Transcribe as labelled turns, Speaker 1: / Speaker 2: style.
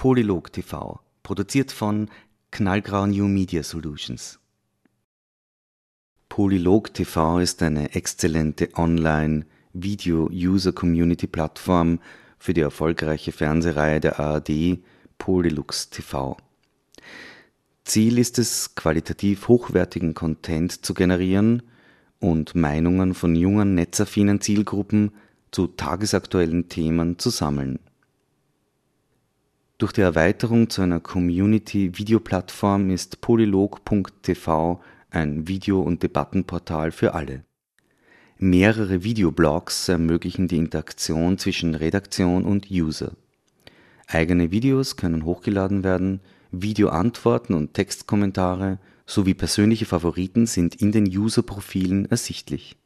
Speaker 1: Polylog TV, produziert von Knallgrau New Media Solutions. Polylog TV ist eine exzellente Online-Video-User-Community-Plattform für die erfolgreiche Fernsehreihe der ARD Polylux TV. Ziel ist es, qualitativ hochwertigen Content zu generieren und Meinungen von jungen netzaffinen Zielgruppen zu tagesaktuellen Themen zu sammeln. Durch die Erweiterung zu einer Community-Videoplattform ist polylog.tv ein Video- und Debattenportal für alle. Mehrere Videoblogs ermöglichen die Interaktion zwischen Redaktion und User. Eigene Videos können hochgeladen werden, Videoantworten und Textkommentare sowie persönliche Favoriten sind in den User-Profilen ersichtlich